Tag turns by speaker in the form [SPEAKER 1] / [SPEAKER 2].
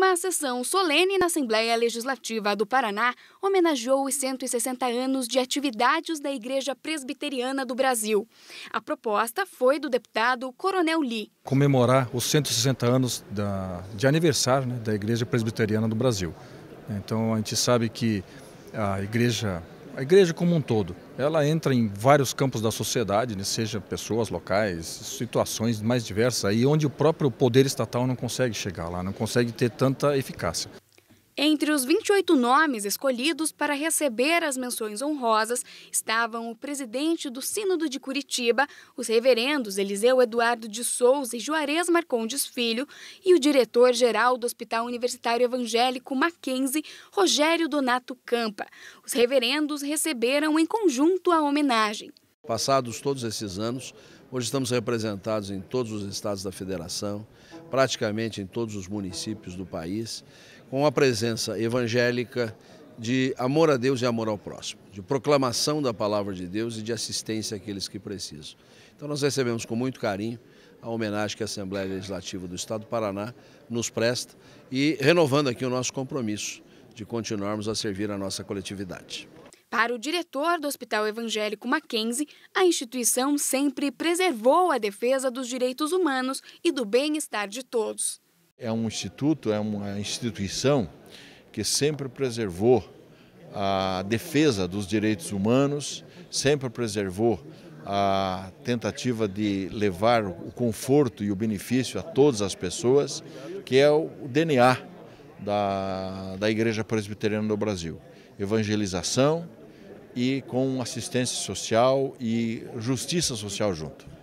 [SPEAKER 1] Uma sessão solene na Assembleia Legislativa do Paraná homenageou os 160 anos de atividades da Igreja Presbiteriana do Brasil. A proposta foi do deputado Coronel Lee.
[SPEAKER 2] Comemorar os 160 anos da, de aniversário né, da Igreja Presbiteriana do Brasil. Então a gente sabe que a Igreja a igreja como um todo, ela entra em vários campos da sociedade, né, seja pessoas locais, situações mais diversas, aí onde o próprio poder estatal não consegue chegar lá, não consegue ter tanta eficácia.
[SPEAKER 1] Entre os 28 nomes escolhidos para receber as menções honrosas estavam o presidente do Sínodo de Curitiba, os reverendos Eliseu Eduardo de Souza e Juarez Marcondes Filho, e o diretor-geral do Hospital Universitário Evangélico Mackenzie, Rogério Donato Campa. Os reverendos receberam em conjunto a homenagem.
[SPEAKER 3] Passados todos esses anos, hoje estamos representados em todos os estados da federação, praticamente em todos os municípios do país, com a presença evangélica de amor a Deus e amor ao próximo, de proclamação da palavra de Deus e de assistência àqueles que precisam. Então nós recebemos com muito carinho a homenagem que a Assembleia Legislativa do Estado do Paraná nos presta e renovando aqui o nosso compromisso de continuarmos a servir a nossa coletividade.
[SPEAKER 1] Para o diretor do Hospital Evangélico Mackenzie, a instituição sempre preservou a defesa dos direitos humanos e do bem-estar de todos.
[SPEAKER 4] É um instituto, é uma instituição que sempre preservou a defesa dos direitos humanos, sempre preservou a tentativa de levar o conforto e o benefício a todas as pessoas, que é o DNA da, da Igreja Presbiteriana do Brasil. Evangelização, e com assistência social e justiça social junto.